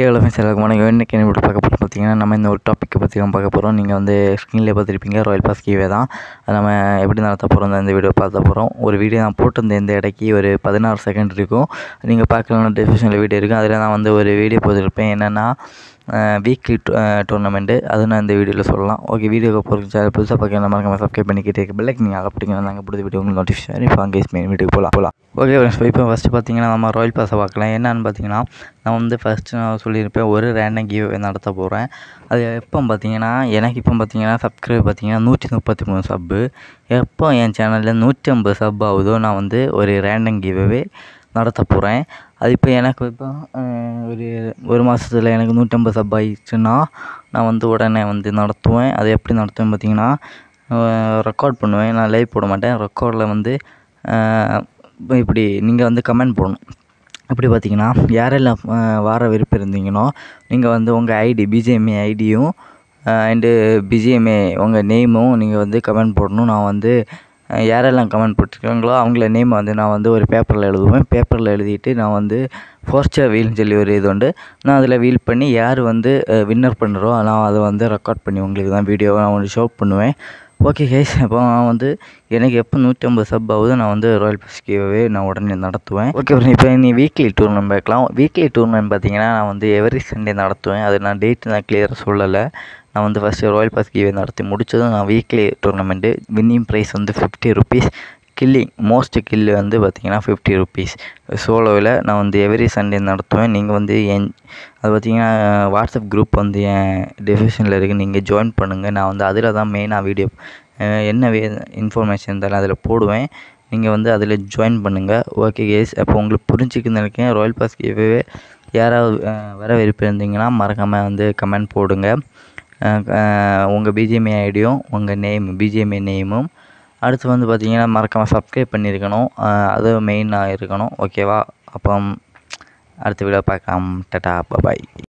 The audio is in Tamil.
ஏழு எல்லாருக்கும் வணக்கம் இன்றைக்கி என்ன பார்க்க போகிறோம் பார்த்தீங்கன்னா நம்ம இந்த ஒரு டாப்பிக்கை பற்றி தான் பார்க்க போகிறோம் நீங்கள் வந்து ஸ்க்ரீனில் பார்த்துருப்பீங்க ராயல் பாஸ் கீவே தான் நம்ம எப்படி நடத்த போகிறோம் இந்த வீடியோ பார்த்த போகிறோம் ஒரு வீடியோ நான் போட்டிருந்தேன் இந்த இடைக்கு ஒரு பதினாறு செகண்ட் இருக்கும் நீங்கள் பார்க்கலன்னா டிஸ்கிரிப்ஷனில் வீடியோ இருக்கும் அதில் நான் வந்து ஒரு வீடியோ போட்டிருப்பேன் என்னென்னா வீக்லி டூர்னமெண்ட்டு அது நான் இந்த வீடியோவில் சொல்லலாம் ஓகே வீடியோ போகிறதுக்கு புதுசாக பார்க்கலாம் நம்ம சப்ஸ்கிரைப் பண்ணிக்கிட்டே இருக்க பெல் நீங்கள் ஆகப்பட்டீங்கன்னா நாங்கள் பிடிச்ச வீடியோ உங்களுக்கு நோட்டிஃபிகேஷன் இப்போ அங்கே மெயின் வீட்டுக்கு போகலாம் போகலாம் ஓகே ஃப்ரெண்ட்ஸ் இப்போ ஃபஸ்ட்டு பார்த்தீங்கன்னா நம்ம ராயல் பாஸை பார்க்கலாம் என்னென்னு பார்த்தீங்கன்னா நான் வந்து ஃபஸ்ட்டு நான் சொல்லியிருப்பேன் ஒரு ரேண்டம் கிவ் நடத்த போகிறேன் அது எப்போ பார்த்தீங்கன்னா எனக்கு இப்போ பார்த்தீங்கன்னா சப்ஸ்கிரைப் பார்த்தீங்கன்னா நூற்றி முப்பத்தி மூணு சப்பு எப்போ என் சேனலில் நூற்றி ஐம்பது சப் ஆகுதோ நான் வந்து ஒரு ரேண்டம் கிவ்வே நடத்த போகிறேன் அது இப்போ எனக்கு இப்போ ஒரு ஒரு மாதத்துல எனக்கு நூற்றம்பது சப் ஆயிடுச்சுன்னா நான் வந்து உடனே வந்து நடத்துவேன் அது எப்படி நடத்துவேன் பார்த்தீங்கன்னா ரெக்கார்ட் பண்ணுவேன் நான் லைவ் போட மாட்டேன் ரெக்கார்டில் வந்து இப்படி நீங்கள் வந்து கமெண்ட் போடணும் எப்படி பார்த்தீங்கன்னா யாரெல்லாம் வார விருப்பம் இருந்தீங்கன்னா நீங்கள் வந்து உங்கள் ஐடி பிஜிஎம்ஏ ஐடியும் அண்டு பிஜிஎம்ஏ உங்கள் நேமும் நீங்கள் வந்து கமெண்ட் போடணும் நான் வந்து யாரெல்லாம் கமெண்ட் போட்டிருக்காங்களோ அவங்கள நேம் வந்து நான் வந்து ஒரு பேப்பரில் எழுதுவேன் பேப்பரில் எழுதிட்டு நான் வந்து ஃபோர்ஸ்டர் வீல்னு சொல்லி ஒரு இது உண்டு நான் அதில் வீல் பண்ணி யார் வந்து வின்னர் பண்ணுறோ நான் அதை வந்து ரெக்கார்ட் பண்ணி உங்களுக்கு தான் வீடியோவை நான் உங்களுக்கு ஷோ பண்ணுவேன் ஓகே கேஸ் இப்போ நான் வந்து எனக்கு எப்போ நூற்றி ஐம்பது சப் ஆகுது நான் வந்து ராயல் பஸ் கீவே நான் உடனே நடத்துவேன் ஓகே இப்போ நீ வீக்லி டூர்னமெண்ட் பார்க்கலாம் வீக்லி டூர்னமெண்ட் பார்த்தீங்கன்னா நான் வந்து எவ்ரி சண்டே நடத்துவேன் அது நான் டேட் நான் கிளியராக சொல்லலை நான் வந்து ஃபஸ்ட்டு ராயல் பாஸ்கேவே நடத்தி முடித்ததும் நான் வீக்லி டூர்னமெண்ட்டு வின்னிங் ப்ரைஸ் வந்து fifty rupees killing most kill வந்து பார்த்திங்கன்னா ஃபிஃப்டி ருபீஸ் சோலோவில் நான் வந்து எவ்ரி சண்டே நடத்துவேன் நீங்கள் வந்து என் அது பார்த்திங்கன்னா வாட்ஸ்அப் குரூப் வந்து என் டிஸ்கிரிப்ஷனில் இருக்குது நீங்கள் ஜாயின் பண்ணுங்கள் நான் வந்து அதில் தான் மெயினாக வீடியோ என்ன வே இன்ஃபர்மேஷன் இருந்தாலும் அதில் போடுவேன் நீங்கள் வந்து அதில் ஜாயின் பண்ணுங்கள் ஓகே கேஸ் அப்போ உங்களுக்கு புரிஞ்சுக்குன்னு நினைக்கிறேன் ராயல் பாஸ் கேவே யாராவது வர விருப்பம் இருந்தீங்கன்னா மறக்காமல் வந்து கமெண்ட் போடுங்க உங்கள் பிஜிஎம்ஏ ஐடியும் உங்கள் நேம் பிஜிஎம்ஏ நேமும் அடுத்து வந்து பார்த்தீங்கன்னா மறக்காமல் சப்ஸ்கிரைப் பண்ணியிருக்கணும் அது மெயினாக இருக்கணும் ஓகேவா அப்போ அடுத்த வீடியோ பார்க்கலாம் டாட்டா பபாய்